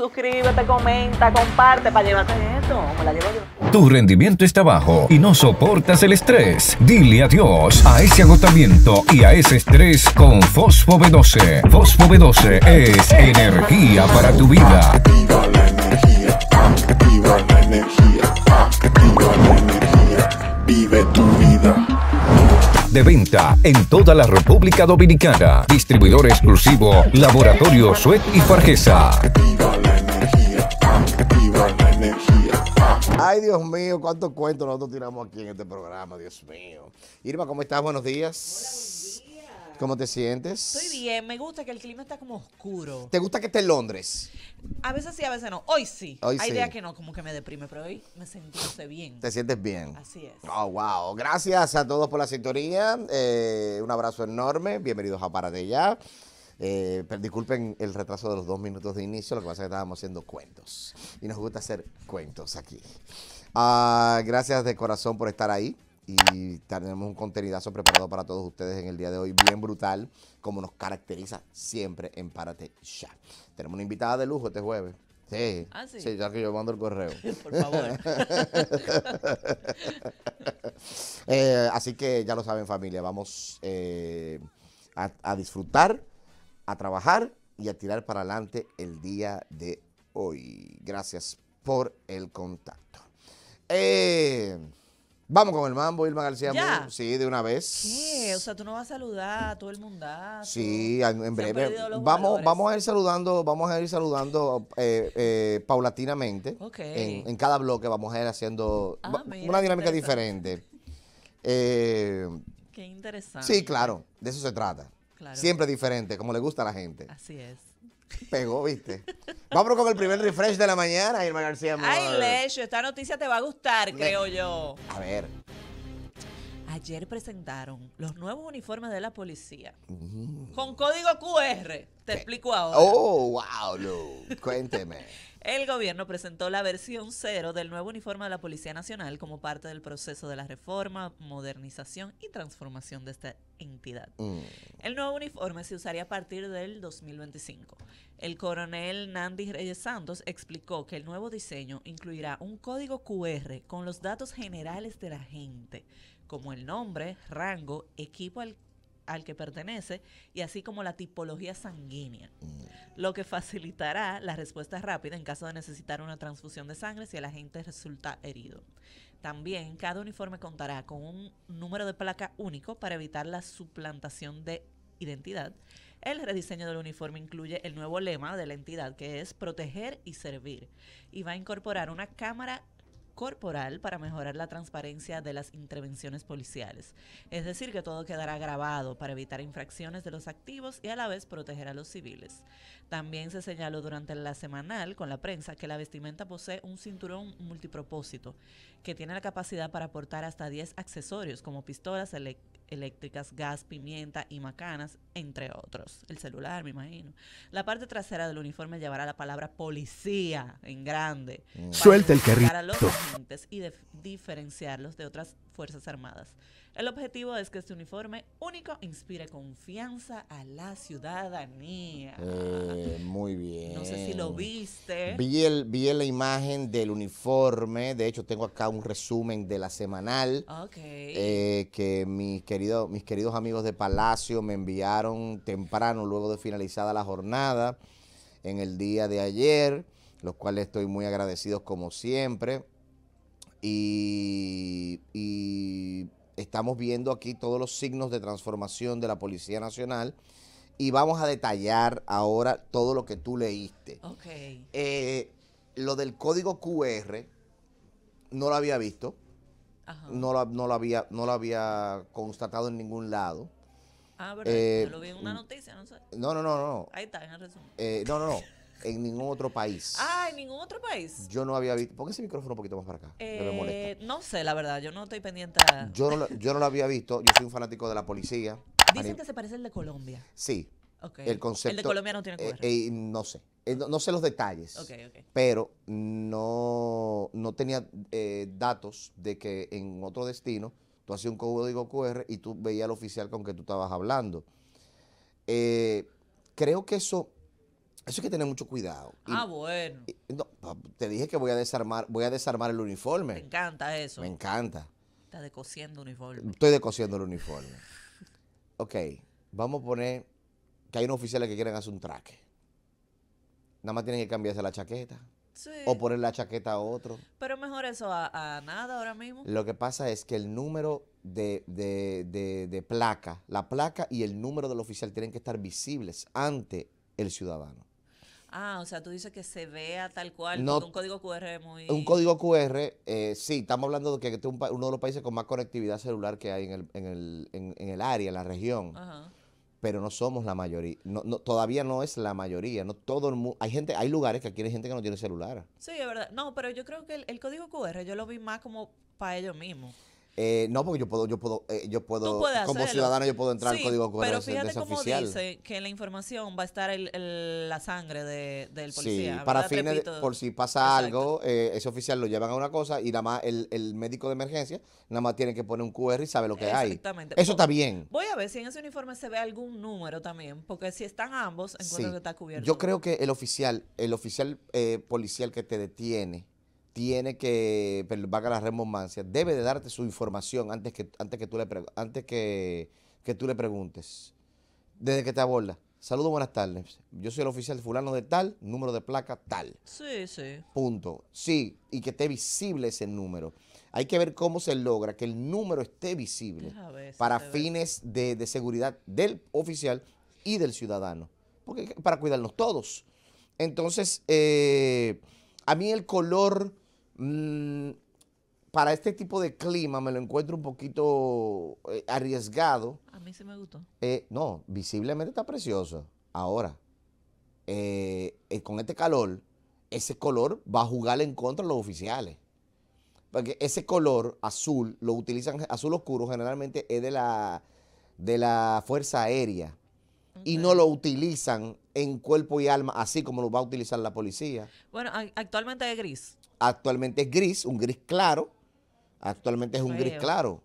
Suscríbete, comenta, comparte para llevarte esto. Me la llevo yo. Tu rendimiento está bajo y no soportas el estrés. Dile adiós a ese agotamiento y a ese estrés con Fosfo B12. Fosfo B12 es energía para tu vida. la la de venta en toda la República Dominicana. Distribuidor exclusivo Laboratorio Suet y Fargesa. Ay, Dios mío, cuántos cuentos nosotros tiramos aquí en este programa, Dios mío. Irma, ¿cómo estás? Buenos días. ¿Cómo te sientes? Estoy bien, me gusta que el clima está como oscuro. ¿Te gusta que esté en Londres? A veces sí, a veces no. Hoy sí. Hoy Hay sí. que no, como que me deprime, pero hoy me sentí bien. ¿Te sientes bien? Así es. Oh, wow. Gracias a todos por la sintonía. Eh, un abrazo enorme. Bienvenidos a Parate Ya. Eh, disculpen el retraso de los dos minutos de inicio, lo que pasa es que estábamos haciendo cuentos. Y nos gusta hacer cuentos aquí. Ah, gracias de corazón por estar ahí y tenemos un contenidazo preparado para todos ustedes en el día de hoy, bien brutal, como nos caracteriza siempre en Párate Ya. Tenemos una invitada de lujo este jueves. Sí. ¿Ah, sí? sí. ya que yo mando el correo. Por favor. Eh, así que ya lo saben, familia. Vamos eh, a, disfrutar, a trabajar y a tirar para adelante el día de hoy. Gracias por el contacto. Eh, Vamos con el mambo, Irma García. ¿Ya? sí, de una vez. Sí, O sea, tú no vas a saludar a todo el mundazo. Sí, en breve. Vamos, vamos a ir saludando, vamos a ir saludando eh, eh, paulatinamente. En, cada bloque vamos a ir haciendo ah, una dinámica diferente. Eh, qué interesante. Sí, claro, de eso se trata. Siempre diferente, como le gusta a la gente. Así es. Pegó, viste. vamos con el primer refresh de la mañana, Irma García. Ay, Lecho, esta noticia te va a gustar, creo yo. A ver. Ayer presentaron los nuevos uniformes de la policía mm. con código QR. Te explico ahora. Oh, wow, Lu. Cuénteme. El gobierno presentó la versión cero del nuevo uniforme de la Policía Nacional como parte del proceso de la reforma, modernización y transformación de esta entidad. Mm. El nuevo uniforme se usaría a partir del 2025. El coronel Nandi Reyes Santos explicó que el nuevo diseño incluirá un código QR con los datos generales de la gente como el nombre, rango, equipo al, que pertenece y así como la tipología sanguínea, mm. lo que facilitará la respuesta rápida en caso de necesitar una transfusión de sangre si el agente resulta herido. También cada uniforme contará con un número de placa único para evitar la suplantación de identidad. El rediseño del uniforme incluye el nuevo lema de la entidad que es proteger y servir y va a incorporar una cámara corporal para mejorar la transparencia de las intervenciones policiales. Es decir, que todo quedará grabado para evitar infracciones de los activos y a la vez proteger a los civiles. También se señaló durante la semanal con la prensa que la vestimenta posee un cinturón multipropósito que tiene la capacidad para aportar hasta 10 accesorios como pistolas, eléctricas, gas, pimienta y macanas, entre otros. El celular, me imagino. La parte trasera del uniforme llevará la palabra policía en grande. Mm. Suelta el carrito. los agentes y diferenciarlos de otras Fuerzas Armadas. El objetivo es que este uniforme único inspire confianza a la ciudadanía. Eh, muy bien. No sé si lo viste. Vi, la imagen del uniforme. De hecho, tengo acá un resumen de la semanal. Eh, que mis queridos amigos de Palacio me enviaron temprano, luego de finalizada la jornada, en el día de ayer los cuales estoy muy agradecidos como siempre. Y, estamos viendo aquí todos los signos de transformación de la Policía Nacional y vamos a detallar ahora todo lo que tú leíste. Ok. Eh, lo del código QR no lo había visto, No, lo, había, no lo había constatado en ningún lado. Ah, pero eh, lo vi en una noticia, no sé. No, no, no, no. Ahí está, en el resumen. Eh, no, no, no. en ningún otro país. Ah, en ningún otro país. Yo no había visto. ¿Por qué ese micrófono un poquito más para acá? Eh, me no sé, la verdad. Yo no estoy pendiente. A... Yo, no lo, yo no lo había visto. Yo soy un fanático de la policía. Dicen que se parece al de Colombia. Sí. Okay. El concepto. El de Colombia no tiene que eh, eh, no sé. Eh, no, sé los detalles. Ok, ok. Pero no, no tenía datos de que en otro destino tú hacías un código QR y tú veías al oficial con que tú estabas hablando. creo que eso eso hay que tener mucho cuidado. ah, bueno. te dije que voy a desarmar, voy a desarmar el uniforme. Me encanta eso. Me encanta. Estás decosiendo uniforme. Estoy decosiendo el uniforme. ok, vamos a poner que hay unos oficiales que quieren hacer un traque. Nada más tienen que cambiarse la chaqueta. Sí. O poner la chaqueta a otro. Pero mejor eso a, nada ahora mismo. Lo que pasa es que el número de placa, la placa y el número del oficial tienen que estar visibles ante el ciudadano. Ah, o sea, tú dices que se vea tal cual, no, un código QR muy... Un código QR, eh, sí, estamos hablando de que este es uno de los países con más conectividad celular que hay en el, en el, en, el área, en la región. Pero no somos la mayoría, no, todavía no es la mayoría, no todo hay gente, hay lugares que aquí hay gente que no tiene celular. Sí, es verdad, no, pero yo creo que el código QR yo lo vi más como para ellos mismos. Eh, no, porque yo puedo, yo puedo, eh, yo puedo, como ciudadano yo puedo entrar al código QR pero fíjate cómo dice que la información va a estar la sangre del policía. Sí, para fines, por si pasa algo, eh, ese oficial lo llevan a una cosa y nada más el, médico de emergencia nada más tiene que poner un QR y sabe lo que hay. Exactamente. Eso está bien. Voy a ver si en ese uniforme se ve algún número también, porque si están ambos, encuentro sí. que está cubierto. Yo creo que el oficial, el oficial policial que te detiene, tiene que, a la remomancia, debe de darte su información antes que, antes que, tú, le antes que, tú le preguntes. Desde que te aborda. Saludos, buenas tardes. Yo soy el oficial fulano de tal, número de placa tal. Sí, sí. Punto. Sí, y que esté visible ese número. Hay que ver cómo se logra que el número esté visible para fines de, seguridad del oficial y del ciudadano. Porque para cuidarnos todos. Entonces, eh, a mí el color mmm, para este tipo de clima me lo encuentro un poquito eh, arriesgado. A mí sí me gustó. Eh, no, visiblemente está precioso. Ahora, eh, con este calor, ese color va a jugar en contra de los oficiales. Porque ese color azul lo utilizan, azul oscuro generalmente es de la, de la Fuerza Aérea. Y no lo utilizan en cuerpo y alma, así como lo va a utilizar la policía. Bueno, actualmente es gris actualmente es gris, un gris claro. Actualmente es un gris claro.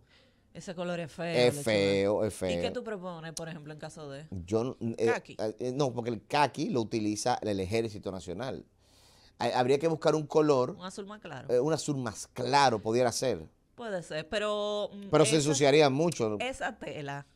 Ese color es feo. Es feo, es feo. ¿Y qué tú propones, por ejemplo, en caso de...? Yo, eh, kaki. Eh, eh, no, porque el kaki lo utiliza el Ejército Nacional. Habría que buscar un color... Un azul más claro. un azul más claro pudiera ser. Puede ser, pero... Mm, pero se ensuciaría mucho. Esa tela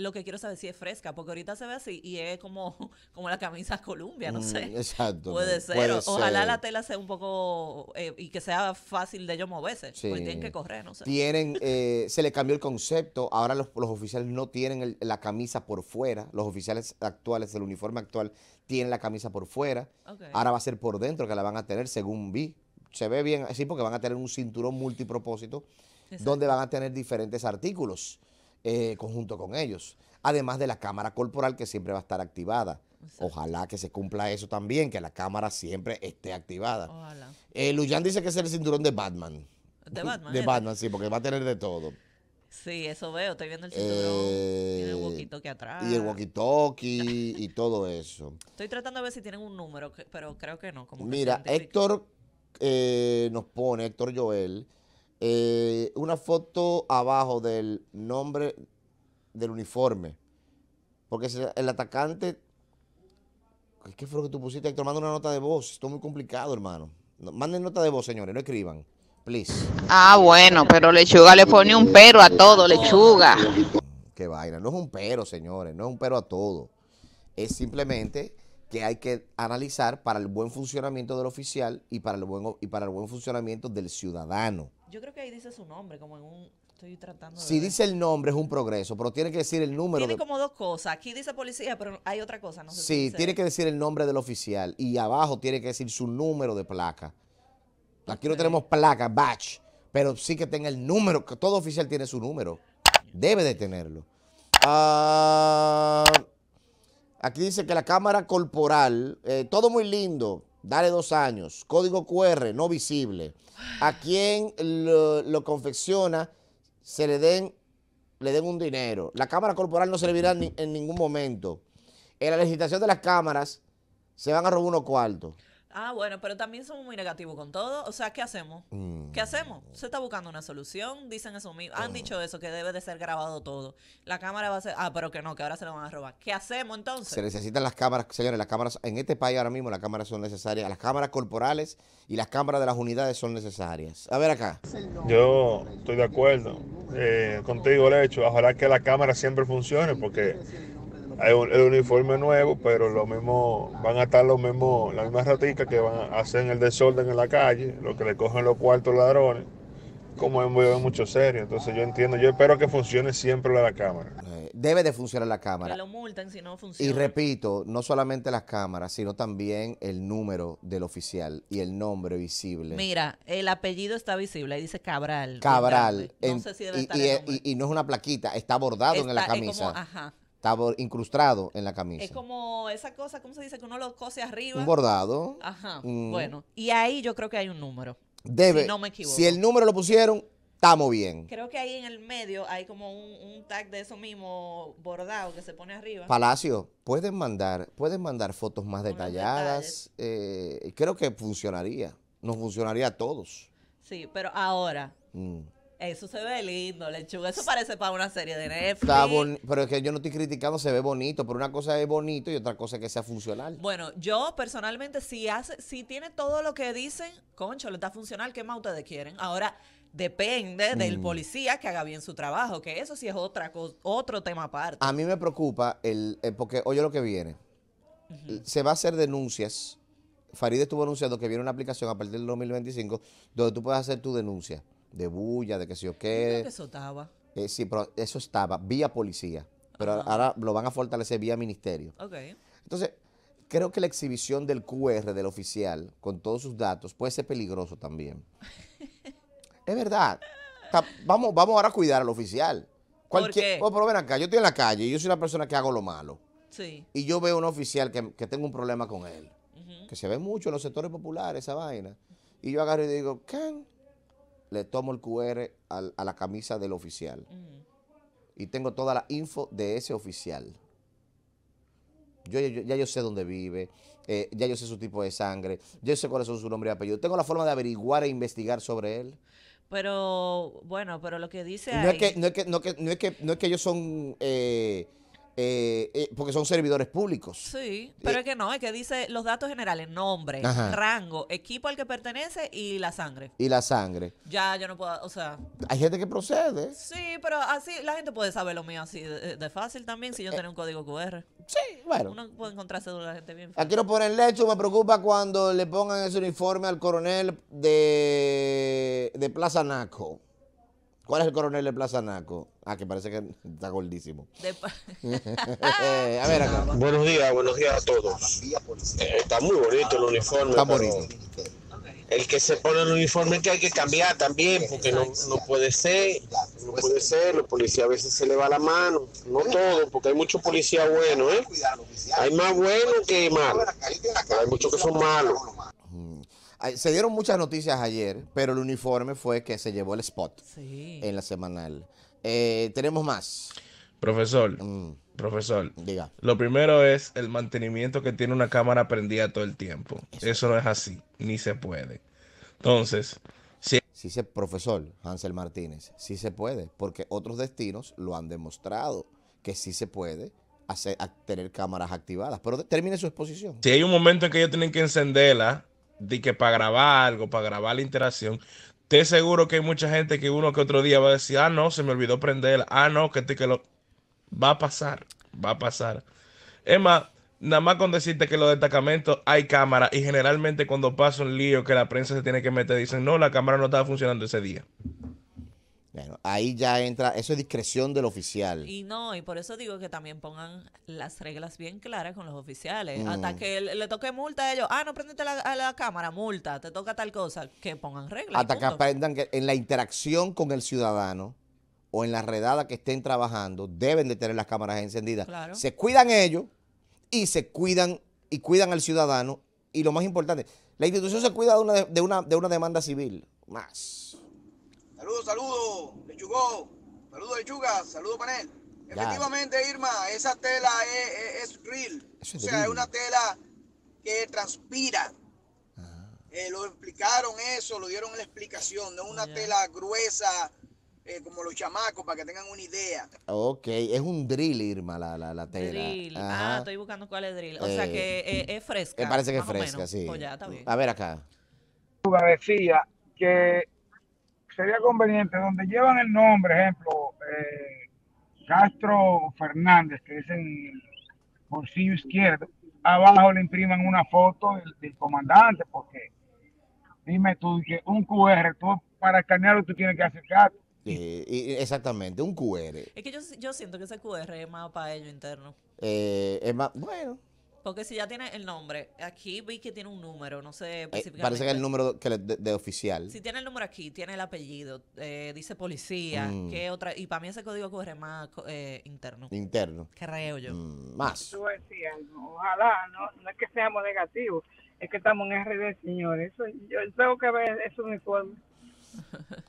lo que quiero saber si es fresca, porque ahorita se ve así y es como, como la camisa Columbia, no mm, sé. exacto. Puede ser. Ojalá la tela sea un poco eh, y que sea fácil de ellos moverse, porque tienen que correr, no sé. Tienen, eh, se le cambió el concepto, ahora los, oficiales no tienen la camisa por fuera, los oficiales actuales, el uniforme actual, tienen la camisa por fuera, ahora va a ser por dentro que la van a tener según vi. Se ve bien sí porque van a tener un cinturón multipropósito donde van a tener diferentes artículos. Eh, conjunto con ellos. Además de la cámara corporal que siempre va a estar activada. Ojalá que se cumpla eso también, que la cámara siempre esté activada. Ojalá. Eh, Luyan dice que es el cinturón de Batman. De ¿eh? Batman. sí, porque va a tener de todo. Sí, eso veo, estoy viendo el cinturón. y el walkie-talkie atrás. Y el walkie-talkie y todo eso. Estoy tratando de ver si tienen un número, pero creo que no. Mira, Héctor nos pone, Héctor Joel, eh, una foto abajo del nombre del uniforme. Porque el atacante. ¿Qué fue lo que tú pusiste, Héctor? Manda una nota de voz. Esto es muy complicado, hermano. Manden nota de voz, señores, no escriban. Please. Ah, bueno, pero Lechuga le pone un pero a todo, Lechuga. Qué vaina. No es un pero, señores. No es un pero a todo. Es simplemente que hay que analizar para el buen funcionamiento del oficial y para el buen, y para el buen funcionamiento del ciudadano. Yo creo que ahí dice su nombre, como en un... Estoy tratando de Si dice el nombre es un progreso, pero tiene que decir el número. Tiene como dos cosas. Aquí dice policía, pero hay otra cosa. sí, tiene que decir el nombre del oficial y abajo tiene que decir su número de placa. Aquí no tenemos placa, batch, pero sí que tenga el número, todo oficial tiene su número. Debe de tenerlo. Ah, aquí dice que la cámara corporal, eh, todo muy lindo, dale dos años, código QR no visible. A quien lo, confecciona, se le den, le den un dinero. La cámara corporal no servirá en ningún momento. En la legislación de las cámaras se van a robar unos cuartos. Ah, bueno, pero también somos muy negativos con todo. O sea, ¿qué hacemos? ¿Qué mm. hacemos? Se está buscando una solución, dicen eso mismo. Han dicho eso, que debe de ser grabado todo. La cámara va a ser... Ah, pero que no, que ahora se lo van a robar. ¿Qué hacemos entonces? Se necesitan las cámaras, señores, las cámaras... En este país ahora mismo las cámaras son necesarias. Las cámaras corporales y las cámaras de las unidades son necesarias. A ver acá. Yo estoy de acuerdo eh, contigo, Lecho. Ojalá que la cámara siempre funcione porque hay un, el uniforme nuevo, pero lo mismo, van a estar los mismos, las mismas ratitas que van a hacer el desorden en la calle, lo que le cogen los cuartos ladrones, como es muy mucho serio. Entonces yo entiendo, yo espero que funcione siempre la cámara. Eh, debe de funcionar la cámara. Que lo si no funciona. Y repito, no solamente las cámaras, sino también el número del oficial y el nombre visible. Mira, el apellido está visible, ahí dice Cabral. Cabral. No sé si debe y, estar y, no es una plaquita, está bordado en la camisa. ajá está incrustado en la camisa. Es como esa cosa, ¿cómo se dice? Que uno lo cose arriba. Un bordado. Ajá. Mm. Bueno, y ahí yo creo que hay un número. Debe. Si el número lo pusieron, estamos bien. Creo que ahí en el medio hay como un, tag de eso mismo bordado que se pone arriba. Palacio, pueden mandar, pueden mandar fotos más detalladas. Eh, creo que funcionaría. Nos funcionaría a todos. Sí, pero ahora. Mm. Eso se ve lindo, lechuga. Eso parece para una serie de Netflix. Está pero es que yo no estoy criticando, se ve bonito. Pero una cosa es bonito y otra cosa es que sea funcional. Bueno, yo personalmente, si hace, si tiene todo lo que dicen, concho, le está funcional, ¿qué más ustedes quieren? Ahora, depende del mm. policía que haga bien su trabajo, que eso sí es otra otro tema aparte. A mí me preocupa, el, eh, porque oye lo que viene. Se va a hacer denuncias. Farid estuvo anunciando que viene una aplicación a partir del 2025 donde tú puedes hacer tu denuncia de bulla, de que si yo qué. Eso estaba. Eh, sí, pero eso estaba vía policía. Pero ahora lo van a fortalecer vía ministerio. Ok. Entonces, creo que la exhibición del QR del oficial con todos sus datos puede ser peligroso también. es verdad. Vamos, vamos ahora a cuidar al oficial. Cualquier, oh, pero ven acá, yo estoy en la calle y yo soy una persona que hago lo malo. Sí. Y yo veo un oficial que, tengo un problema con él, que se ve mucho en los sectores populares, esa vaina. Y yo agarro y digo, ¿qué? le tomo el QR a la camisa del oficial. Y tengo toda la info de ese oficial. Yo, ya yo sé dónde vive, eh, ya yo sé su tipo de sangre, yo sé cuáles son su nombre y apellido. Tengo la forma de averiguar e investigar sobre él. Pero, bueno, pero lo que dice no Es que, no, es que, no, que, no, es que, ellos son eh, eh, eh, porque son servidores públicos. Sí, eh, pero es que no, es que dice los datos generales, nombre, rango, equipo al que pertenece y la sangre. Y la sangre. Ya, yo no puedo, o sea... Hay gente que procede. Sí, pero así la gente puede saber lo mío así de, fácil también si yo eh, tengo un código QR. Sí, bueno. Uno puede encontrar cédula la gente bien. Fácil. Aquí no ponen lecho, me preocupa cuando le pongan ese uniforme al coronel de, de Plaza Naco. ¿Cuál es el coronel de Plaza Naco? Ah, que parece que está gordísimo. Buenos días, buenos días a todos. Eh, está muy bonito el uniforme. Está El que se pone el uniforme que hay que cambiar también, porque no, puede ser, no puede ser, los policías a veces se le va la mano, no todo, porque hay muchos policías buenos, ¿eh? Hay más buenos que malos, hay muchos que son malos. Se dieron muchas noticias ayer, pero el uniforme fue que se llevó el spot en la semanal. Eh, tenemos más. Profesor, mm. profesor, diga. Lo primero es el mantenimiento que tiene una cámara prendida todo el tiempo. Eso, no es así, ni se puede. Entonces, si... Sí se, profesor Hansel Martínez, sí se puede, porque otros destinos lo han demostrado, que sí se puede hacer, tener cámaras activadas. Pero termine su exposición. Si hay un momento en que ellos tienen que encenderla de que para grabar algo, para grabar la interacción, te seguro que hay mucha gente que uno que otro día va a decir, ah, no, se me olvidó prenderla, ah, no, que, te, este, que lo... Va a pasar, va a pasar. Es más, nada más con decirte que lo los destacamentos hay cámara y generalmente cuando pasa un lío que la prensa se tiene que meter, dicen, no, la cámara no estaba funcionando ese día. Bueno, ahí ya entra, eso es discreción del oficial. Y no, y por eso digo que también pongan las reglas bien claras con los oficiales. Mm. Hasta que le, toque multa a ellos, ah, no prendete la, la cámara, multa, te toca tal cosa, que pongan reglas. Hasta que aprendan que en la interacción con el ciudadano o en la redada que estén trabajando, deben de tener las cámaras encendidas. Se cuidan ellos y se cuidan y cuidan al ciudadano. Y lo más importante, la institución se cuida de una, de una, de una demanda civil. Más Saludos, saludos, lechugó. Saludos, lechugas. Saludos, panel. Efectivamente, Irma, esa tela es, es, real. o sea, es una tela que transpira. Ah. Eh, lo explicaron eso, lo dieron la explicación. No es una tela gruesa, eh, como los chamacos, para que tengan una idea. Ok, es un drill, Irma, la, la, tela. Ah, estoy buscando cuál es drill. O sea eh, que es fresca. Me parece que es fresca, sí. A ver acá. Decía que sería conveniente, donde llevan el nombre, ejemplo, eh, Castro Fernández, que es en bolsillo izquierdo, abajo le impriman una foto del, comandante, porque dime tú que un QR, tú para escanearlo tú tienes que acercar Sí, exactamente, un QR. Es que yo, siento que ese QR es más para ello interno. Eh, es más, bueno, porque si ya tiene el nombre, aquí vi que tiene un número, no sé eh, parece que es el número que de, oficial. Si tiene el número aquí, tiene el apellido, eh, dice policía, mm. ¿qué otra? Y para mí ese código corre es más eh, interno. Interno. Creo yo. Mm, más. Ojalá, no, no es que seamos negativos, es que estamos en RD, señores. yo tengo que ver ese uniforme.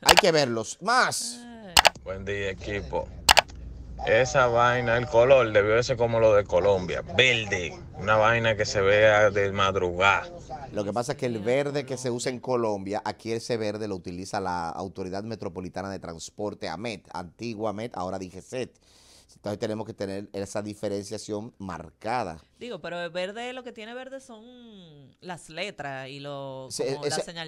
Hay que verlos. Más. Buen día, equipo. Esa vaina, el color debió de ser como lo de Colombia, verde, una vaina que se vea de madrugada. Lo que pasa es que el verde que se usa en Colombia, aquí ese verde lo utiliza la Autoridad Metropolitana de Transporte, AMET, antigua AMET, ahora set. Entonces tenemos que tener esa diferenciación marcada. Digo, pero el verde, lo que tiene verde son las letras y lo,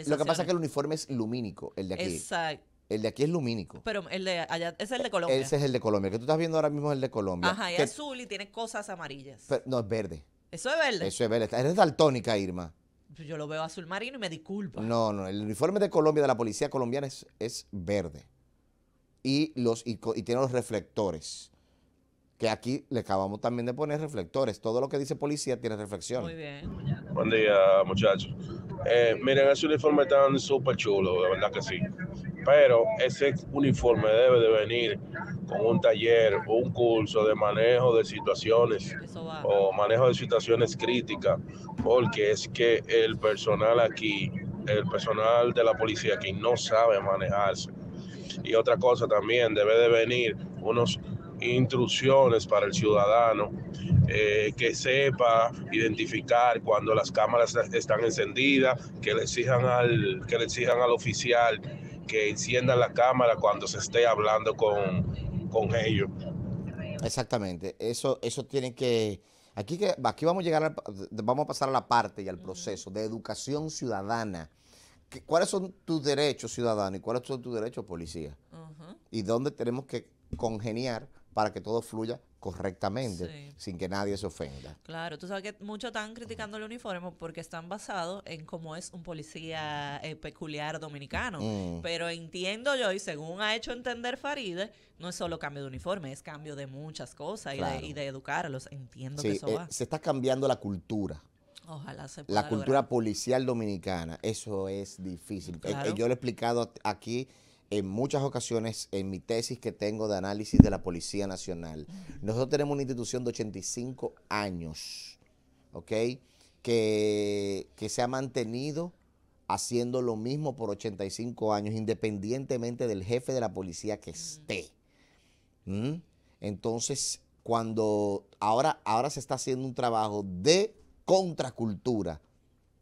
Lo que pasa es que el uniforme es lumínico, el de aquí. Exacto. El de aquí es lumínico. Pero el de allá es el de Colombia. Ese es el de Colombia. que tú estás viendo ahora mismo es el de Colombia. Ajá, es azul y tiene cosas amarillas. no, es verde. Eso es verde. Eso es verde. Eres daltónica, Irma. Pues yo lo veo azul marino y me disculpo. No, no. El uniforme de Colombia, de la policía colombiana, es, verde. Y, los, y tiene los reflectores. Que aquí le acabamos también de poner reflectores. Todo lo que dice policía tiene reflexión. Muy bien. Buen día, muchachos. Eh, miren, ese uniforme está súper chulo, de verdad que sí. Pero ese uniforme debe de venir con un taller o un curso de manejo de situaciones o manejo de situaciones críticas, porque es que el personal aquí, el personal de la policía que no sabe manejarse. Y otra cosa también, debe de venir unos instrucciones para el ciudadano eh, que sepa identificar cuando las cámaras están encendidas, que le exijan al, que le exijan al oficial que encienda la cámara cuando se esté hablando con, ellos. Exactamente, eso, eso tiene que... Aquí, que, aquí vamos, a llegar vamos a pasar a la parte y al proceso de educación ciudadana. ¿Cuáles son tus derechos ciudadanos y cuáles son tus derechos policía? Y dónde tenemos que congeniar para que todo fluya correctamente, sin que nadie se ofenda. Claro, tú sabes que muchos están criticando el uniforme porque están basados en cómo es un policía eh, peculiar dominicano. Mm. Pero entiendo yo, y según ha hecho entender Faride, no es solo cambio de uniforme, es cambio de muchas cosas y, de, y, de, educarlos. Entiendo que eso eh, va. Se está cambiando la cultura. Ojalá se pueda La cultura policial dominicana, eso es difícil. Eh, yo lo he explicado aquí en muchas ocasiones en mi tesis que tengo de análisis de la Policía Nacional. Nosotros tenemos una institución de 85 años, ¿ok? Que, se ha mantenido haciendo lo mismo por 85 años, independientemente del jefe de la policía que esté. ¿Mm? Entonces, cuando ahora, ahora se está haciendo un trabajo de contracultura,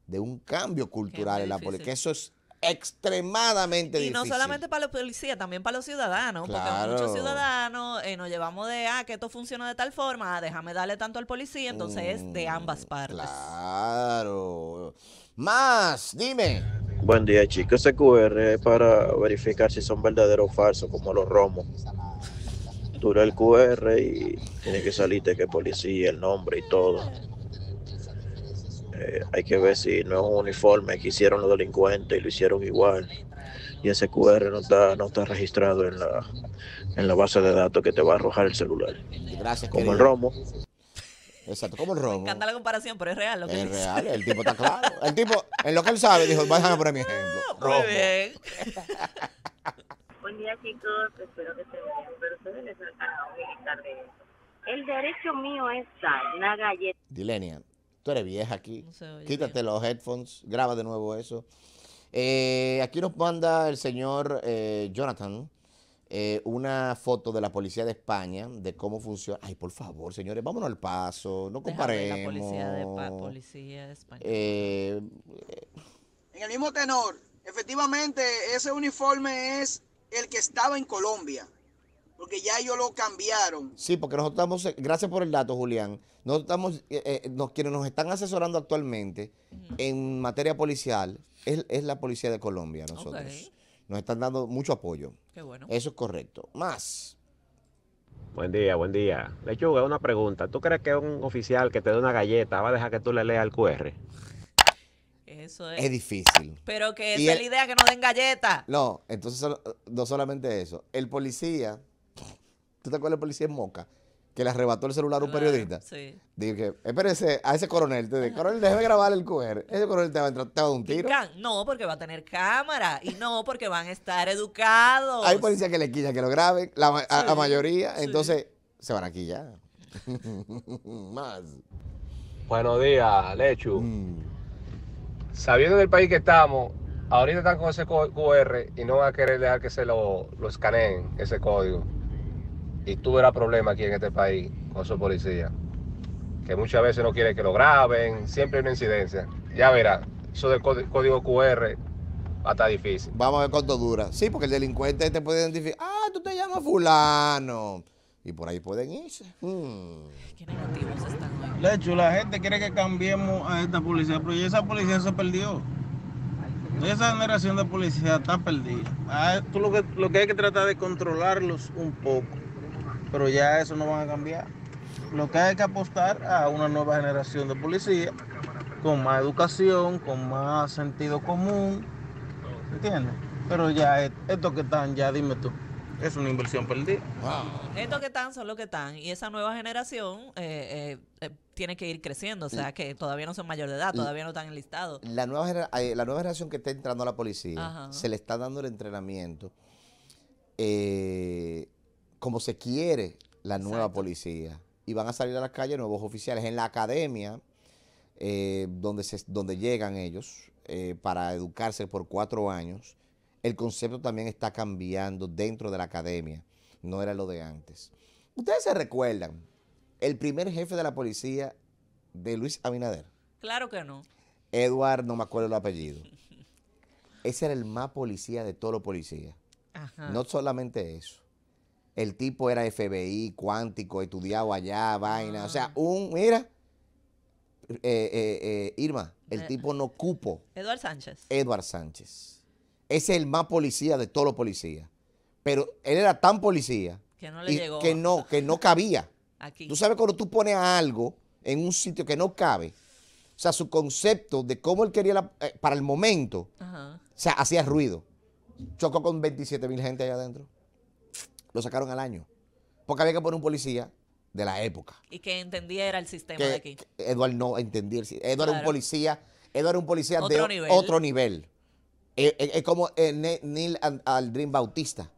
de un cambio cultural en la policía, que eso es extremadamente difícil. Y no solamente para los policías, también para los ciudadanos, porque muchos ciudadanos eh, nos llevamos de, ah, que esto funciona de tal forma, ah, déjame darle tanto al policía, entonces es de mm, ambas partes. Claro. Más, dime. Buen día, chicos. Ese QR es para verificar si son verdaderos o falsos, como los romos. Dura el QR y tiene que salirte que policía, el nombre y todo. Eh, hay que ver si no es un uniforme que hicieron los delincuentes y lo hicieron igual. Y ese QR no está, no está registrado en la, en la base de datos que te va a arrojar el celular. Gracias, Como el romo. Exacto, como el romo. Me encanta la comparación, pero es real lo que Es real, el tipo está claro. El tipo, en lo que él sabe, dijo, bájame por mi ejemplo. Ah, Buen día, chicos. Espero que estén bien. Pero ustedes les a militar de eso. El derecho mío es dar una galleta. Dilenia eres vieja aquí. Quítate los headphones, graba de nuevo eso. Eh, aquí nos manda el señor eh, Jonathan eh, una foto de la policía de España, de cómo funciona. Ay, por favor, señores, vámonos al paso, no comparemos. La de, policía de España. en el mismo tenor, efectivamente, ese uniforme es el que estaba en Colombia porque ya ellos lo cambiaron. Sí, porque nosotros estamos, eh, gracias por el dato, Julián, nosotros estamos, eh, eh, quienes nos están asesorando actualmente en materia policial es, es, la Policía de Colombia, nosotros. Nos están dando mucho apoyo. Qué bueno. Eso es correcto. Más. Buen día, buen día. Le Lechuga, una pregunta. ¿Tú crees que un oficial que te dé una galleta va a dejar que tú le leas el QR? Eso es. Es difícil. Pero que esa es la idea, que no den galletas. No, entonces no solamente eso. El policía ¿Tú te acuerdas del policía en Moca? Que le arrebató el celular a un periodista. Sí. Dije, espérese, a ese coronel, te dije, coronel, déjeme grabar el QR. Ese coronel te va a dar un tiro. No, porque va a tener cámara. Y no, porque van a estar educados. Hay policías que le quilla que lo graben, la, mayoría. Entonces, se van a quillar. Más. Buenos días, Lechu. Mm. Sabiendo del país que estamos, ahorita están con ese QR y no van a querer dejar que se lo, lo escaneen, ese código y tuve el problema aquí en este país con su policía. Que muchas veces no quiere que lo graben, siempre hay una incidencia. Ya verás, eso del código QR está difícil. Vamos a ver cuánto dura. Sí, porque el delincuente te puede identificar. Ah, tú te llamas fulano. Y por ahí pueden irse. De hmm. hecho, la gente quiere que cambiemos a esta policía, pero esa policía se perdió. Esa generación de policía está perdida. Ah, tú lo que, lo que hay que tratar de controlarlos un poco pero ya eso no van a cambiar. Lo que hay que apostar a una nueva generación de policía con más educación, con más sentido común, ¿entiendes? Pero ya estos que están, ya dime tú, es una inversión perdida. Estos que están son los que están y esa nueva generación eh, eh, eh, tiene que ir creciendo, o sea que todavía no son mayor de edad, todavía no están enlistados. La nueva, la nueva generación que está entrando a la policía, se le está dando el entrenamiento. Eh, como se quiere la nueva policía. Y van a salir a las calles nuevos oficiales. En la academia, eh, donde, se, donde llegan ellos eh, para educarse por cuatro años, el concepto también está cambiando dentro de la academia. No era lo de antes. Ustedes se recuerdan, el primer jefe de la policía de Luis Abinader. Claro que no. Eduardo no me acuerdo el apellido. Ese era el más policía de todos los policías. No solamente eso el tipo era FBI, cuántico, estudiado allá, vaina. O sea, ah. un, mira, eh, eh, eh, Irma, el tipo no cupo. Eduard Sánchez. Eduard Sánchez. Ese es el más policía de todos los policías. Pero él era tan policía que no Que no, cabía. Aquí. Tú sabes cuando tú pones algo en un sitio que no cabe. O sea, su concepto de cómo él quería para el momento, o sea, hacía ruido. Chocó con 27 mil gente allá adentro lo sacaron al año. Porque había que poner un policía de la época. Y que entendiera el sistema de aquí. Eduardo no entendía. Eduardo sistema. un policía, Eduardo era un policía de otro nivel. Eh, eh, es, como eh, Neil Aldrin Bautista,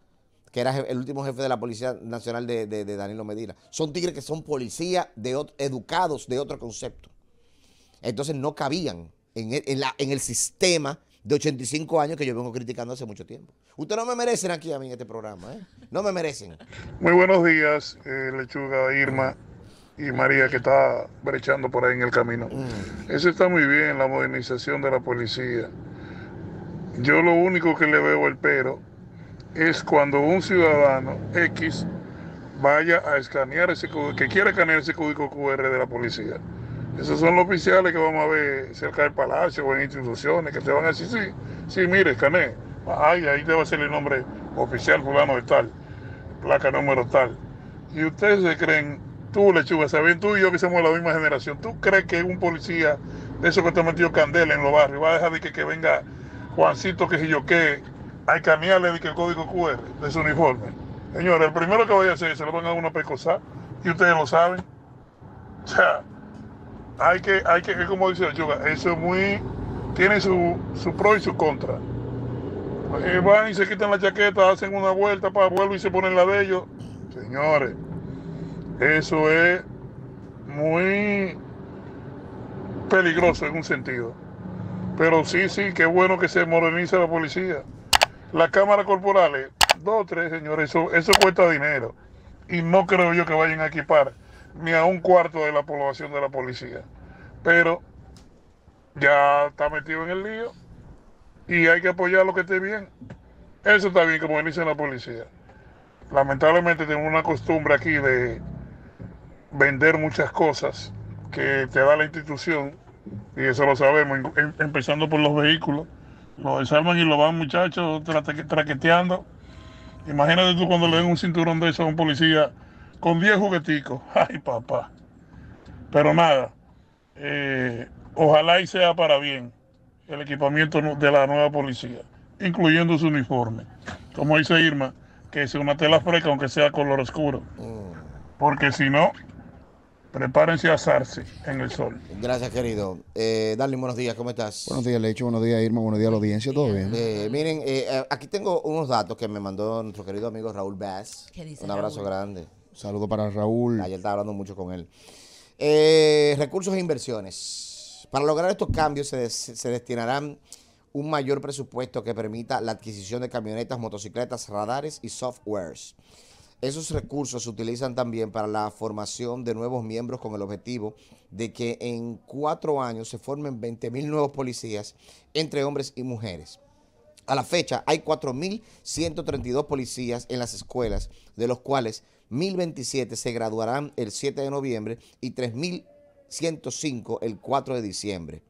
que era el último jefe de la Policía Nacional de, Danilo Medina. Son tigres que son policías educados de otro concepto. Entonces no cabían en e-, en el sistema de 85 años que yo vengo criticando hace mucho tiempo. Ustedes no me merecen aquí a mí en este programa, ¿eh? No me merecen. Muy buenos días, eh, Lechuga, Irma y María, que está brechando por ahí en el camino. Mm. Eso está muy bien, la modernización de la policía. Yo lo único que le veo el pero es cuando un ciudadano X vaya a escanear ese que quiera escanear ese código QR de la policía esos son los oficiales que vamos a ver cerca del palacio o en instituciones que te van a decir, sí, sí, mire, Cané, ahí, ahí te va a ser el nombre oficial fulano de tal, placa número tal. Y ustedes se creen, tú lechuga, saben tú y yo que somos de la misma generación, ¿tú crees que un policía de esos que te han metido candela en los barrios va a dejar de que, venga Juancito que si yo que a escanearle de que el código QR de su uniforme? Señores, el primero que voy a hacer se lo van a una pecosar y ustedes lo saben. O sea, hay que, hay que, como dice yoga, eso es muy, tiene su, pro y su contra. Eh, van y se quitan la chaqueta, hacen una vuelta para vuelvo y se ponen la de ellos. Señores, eso es muy peligroso en un sentido. Pero sí, sí, qué bueno que se moderniza la policía. Las cámaras corporales, dos, tres, señores, eso, eso cuesta dinero. Y no creo yo que vayan a equipar ni a un cuarto de la población de la policía. Pero ya está metido en el lío y hay que apoyar lo que esté bien. Eso está bien, como dice la policía. Lamentablemente tengo una costumbre aquí de vender muchas cosas que te da la institución, y eso lo sabemos, empezando por los vehículos. Lo desarman y lo van muchachos traqueteando. Imagínate tú cuando le den un cinturón de eso a un policía con 10 jugueticos. Ay, papá. Pero nada, eh, ojalá y sea para bien el equipamiento de la nueva policía, incluyendo su uniforme. Como dice Irma, que sea una tela fresca, aunque sea color oscuro. Porque si no, prepárense a asarse en el sol. Gracias, querido. Eh, Darling, buenos días, ¿cómo estás? Buenos días, Lecho, buenos días, Irma, buenos días a la audiencia, ¿todo bien? Eh, miren, eh, aquí tengo unos datos que me mandó nuestro querido amigo Raúl Bass. Un abrazo grande. Saludo para Raúl. Ayer estaba hablando mucho con él. Eh, recursos e inversiones. Para lograr estos cambios se, se destinarán un mayor presupuesto que permita la adquisición de camionetas, motocicletas, radares y softwares. Esos recursos se utilizan también para la formación de nuevos miembros con el objetivo de que en cuatro años se formen 20.000 nuevos policías entre hombres y mujeres. A la fecha hay 4.132 policías en las escuelas, de los cuales 1.027 se graduarán el 7 de noviembre y 3.105 el 4 de diciembre.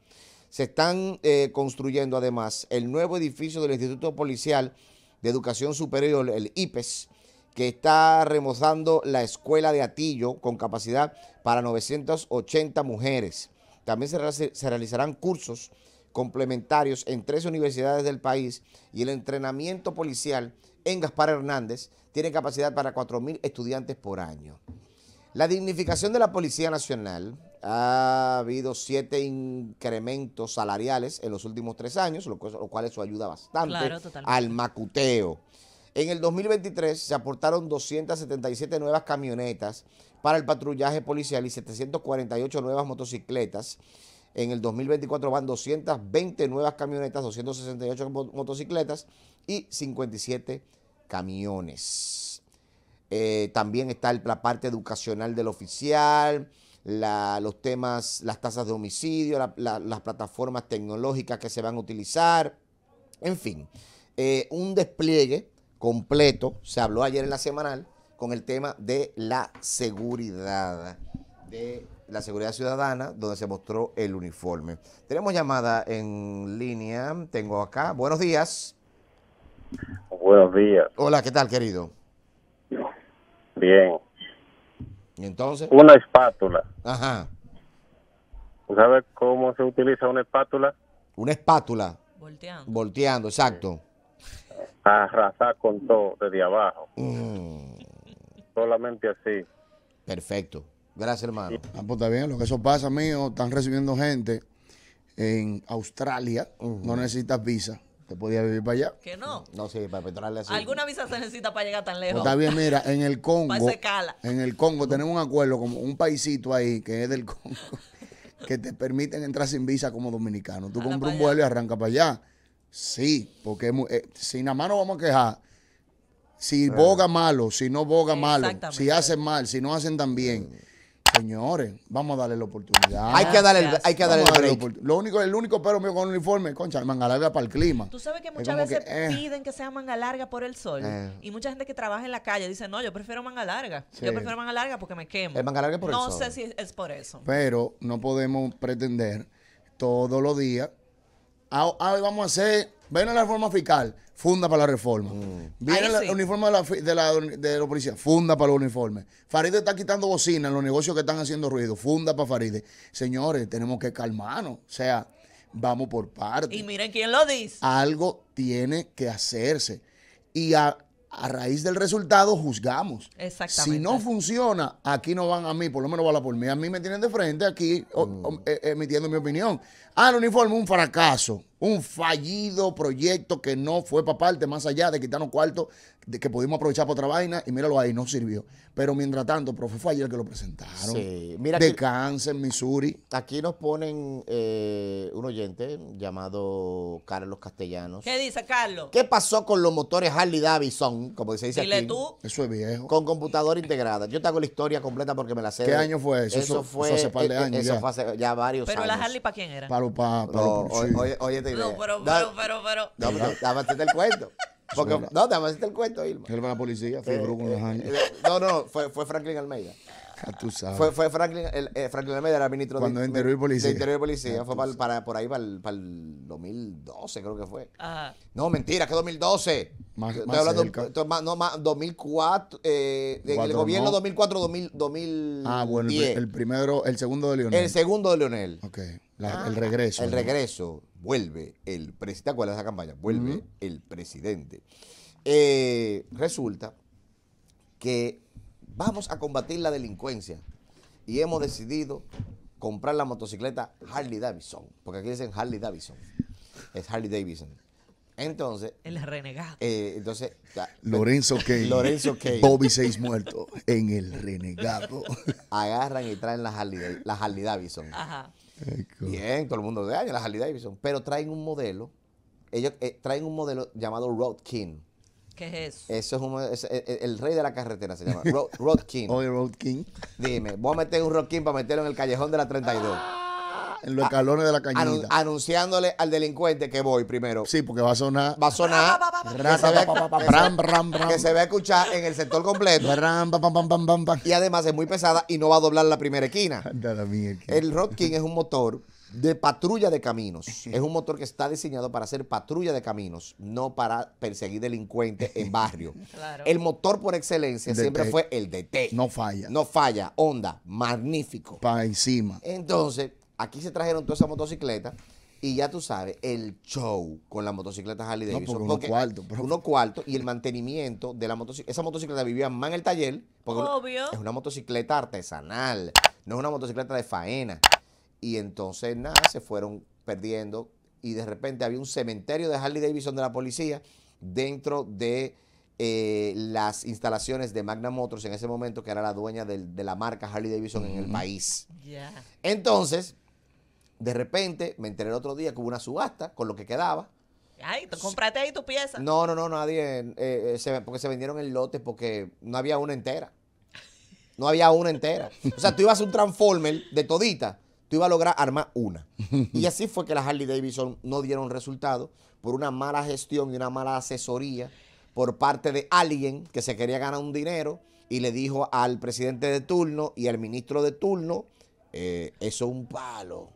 Se están eh, construyendo además el nuevo edificio del Instituto Policial de Educación Superior, el IPES, que está remozando la escuela de Atillo con capacidad para 980 mujeres. También se realizarán cursos complementarios en tres universidades del país y el entrenamiento policial en Gaspar Hernández tiene capacidad para 4.000 estudiantes por año. La dignificación de la Policía Nacional ha habido siete incrementos salariales en los últimos tres años, lo cual, eso ayuda bastante al macuteo. En el 2023 se aportaron 277 nuevas camionetas para el patrullaje policial y 748 nuevas motocicletas. En el 2024 van 220 nuevas camionetas, 268 motocicletas y 57 camiones. Eh, también está la parte educacional del oficial, los temas, las tasas de homicidio, las plataformas tecnológicas que se van a utilizar, en fin, eh, un despliegue completo, se habló ayer en la semanal, con el tema de la seguridad, la Seguridad Ciudadana, donde se mostró el uniforme. Tenemos llamada en línea, tengo acá. Buenos días. Buenos días. Hola, ¿qué tal, querido? Bien. ¿Y entonces? Una espátula. Ajá. ¿Sabes cómo se utiliza una espátula? Una espátula. Volteando. Volteando, exacto. Arrasar con todo desde abajo. Mm. Solamente así. Perfecto. Gracias, hermano. Ah, pues está bien, lo que eso pasa, mío, están recibiendo gente en Australia, no necesitas visa. ¿Te podías vivir para allá? Que no. No, sí, para Petróleo sí. ¿Alguna visa se necesita para llegar tan lejos? Pues está bien, mira, en el Congo. en el Congo tenemos un acuerdo como un paisito ahí que es del Congo que te permiten entrar sin visa como dominicano. Tú compras un vuelo y arrancas para allá. Sí, porque eh, si nada más nos vamos a quejar, si boga malo, si no boga malo, si hacen mal, si no hacen tan bien. Mm. Señores, vamos a darle la oportunidad. Hay que darle, hay que el lo único, el único pero mío con uniforme, concha, manga larga para el clima. Tú sabes que muchas veces eh. piden que sea manga larga por el sol. Eh. Y mucha gente que trabaja en la calle dice, no, yo prefiero manga larga. Yo prefiero manga larga porque me quemo. El manga larga por no el sol. No sé si es por eso. Pero no podemos pretender todos los días. Ah, ah, vamos a hacer Viene la reforma fiscal, funda para la reforma. Mm. Viene el uniforme de, la, de, los policías, funda para los uniformes. Faride está quitando bocina en los negocios que están haciendo ruido, funda para Faride. Señores, tenemos que calmarnos. O sea, vamos por partes. Y miren quién lo dice. Algo tiene que hacerse. Y a, raíz del resultado juzgamos. Exactamente. Si no funciona, aquí no van a mí, por lo menos van a por mí. A mí me tienen de frente aquí mm. eh, emitiendo mi opinión. Ah, el uniforme un fracaso un fallido proyecto que no fue para parte, más allá de un cuarto de que pudimos aprovechar para otra vaina y míralo ahí, no sirvió. Pero mientras tanto, profe, fue ayer que lo presentaron. Sí, mira. De Kansas, Missouri. Aquí nos ponen eh, un oyente llamado Carlos Castellanos. ¿Qué dice Carlos? ¿Qué pasó con los motores Harley Davidson, como se dice Dile aquí? tú. Eso es viejo. Con computadora integrada. Yo te hago la historia completa porque me la sé. ¿Qué año fue eso? Eso, fue eso hace par de eh, eh, años. Eso fue hace ya varios años. ¿Pero la Harley para quién era? Para, los para no, oye, oye, te No, pero, pero, pero, pero. No, pero, el cuento no, te hacer el cuento, Irma. Él va a la policía, fue eh, con los eh, años. Eh, no, no, fue, fue Franklin Almeida tú ah, sabes. Fue, fue Franklin, el, eh, Franklin Almeida era ministro de, Interior y Policía. De Interior y Policía. fue para, por ahí, para el, 2012, creo que fue. Ajá. No, mentira, que 2012. Más, Estoy no, más 2004, eh, el gobierno 2004, 2000, 2010. Ah, bueno, el, primero, el segundo de Leonel. El segundo de Leonel. Ok, ah. el regreso. El regreso, vuelve el presidente, ¿te acuerdas de esa campaña? Vuelve el presidente. Eh, resulta que vamos a combatir la delincuencia. Y hemos decidido comprar la motocicleta Harley Davidson, porque aquí dicen Harley Davidson, es Harley Davidson. Entonces. El renegado. Eh, entonces. Lorenzo Kane. Lorenzo Bobby Seis Muerto en el renegado. Agarran y traen las Harley, Davidson. Ajá. Bien, todo el mundo de año, la Harley Davidson. Pero traen un modelo. Ellos eh, traen un modelo llamado Road King ¿Qué es eso? Eso es, un... E, e, el, rey de la carretera, se llama. Road, King. Oye, Road King. Dime, voy a meter un Road King para meterlo en el callejón de la 32. Ah, en los escalones de la cañita. anunciándole al delincuente que voy primero. Sí, porque va a sonar. Va a sonar. Que se va a escuchar en el sector completo. y además es muy pesada y no va a doblar la primera esquina. el Road King es un motor de patrulla de caminos. Es un motor que está diseñado para hacer patrulla de caminos, no para perseguir delincuentes en barrio. El motor por excelencia siempre fue el DT. No falla. No falla. Onda, magnífico. Para encima. Entonces, aquí se trajeron todas esa motocicletas y ya tú sabes, el show con las motocicletas Harley Davidson. uno cuarto. Uno cuarto y el mantenimiento de la motocicleta. Esa motocicleta vivía más en el taller. es una motocicleta artesanal, no es una motocicleta de faena. Y entonces nada, se fueron perdiendo y de repente había un cementerio de Harley Davidson de la policía dentro de eh, las instalaciones de Magna Motors en ese momento, que era la dueña de, la marca Harley Davidson en el país. Entonces, de repente, me enteré el otro día que hubo una subasta con lo que quedaba. Ay, cómprate ahí tu pieza. No, no, no, nadie. Eh, eh, porque se vendieron el lote porque no había una entera. No había una entera. O sea, tú ibas a un Transformer de todita tú ibas a lograr armar una. y así fue que las Harley Davidson no dieron resultado por una mala gestión y una mala asesoría por parte de alguien que se quería ganar un dinero y le dijo al presidente de turno y al ministro de turno, eh, eso es un palo.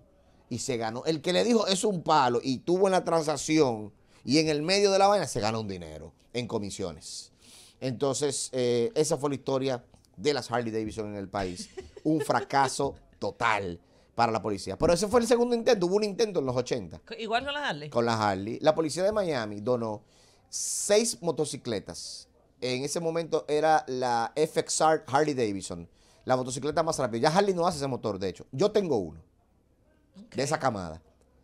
Y se ganó. El que le dijo, eso es un palo, y tuvo en la transacción y en el medio de la vaina se ganó un dinero en comisiones. Entonces, eh, esa fue la historia de las Harley Davidson en el país. Un fracaso total para la policía. Pero ese fue el segundo intento, hubo un intento en los 80. Igual con la Harley. Con la Harley. La policía de Miami donó seis motocicletas. En ese momento era la FXR Harley Davidson, la motocicleta más rápida. Ya Harley no hace ese motor, de hecho. Yo tengo uno, de esa camada.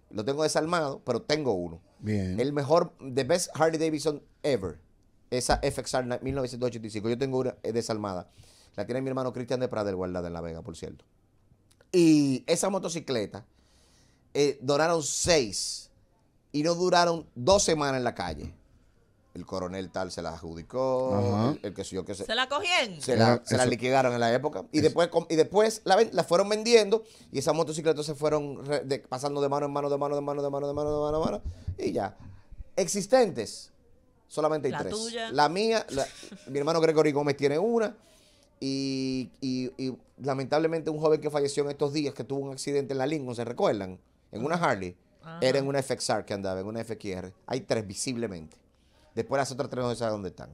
Lo tengo desarmado, pero tengo uno. Bien. El mejor, the best Harley Davidson ever. Esa FXR 1985. Yo tengo una eh, desarmada. La tiene mi hermano Cristian de Prader, guardada en La Vega, por cierto. Y esa motocicleta eh, donaron seis y no duraron dos semanas en la calle. El coronel tal se la adjudicó, el, que yo que se... ¿Se la cogieron? Se la, liquidaron en la época. Y después, y después la, fueron vendiendo y esas motocicletas se fueron pasando de mano en mano, de mano, de mano, de mano, de mano, de mano, de mano. Y ya. Existentes, solamente hay la Tuya. La mía, mi hermano Gregory Gómez tiene una y lamentablemente un joven que falleció en estos días, que tuvo un accidente en la Lincoln, ¿se recuerdan? En una ah. Harley. Ah. Era en una FXR que andaba, en una FXR. Hay tres visiblemente. Después las otras tres no se sabe dónde están.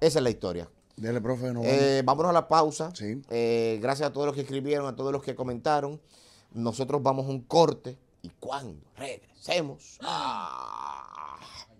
Esa es la historia. Dale, profe. No eh, vámonos a la pausa. Eh, gracias a todos los que escribieron, a todos los que comentaron. Nosotros vamos a un corte. ¿Y cuando Regresemos. ¡ah!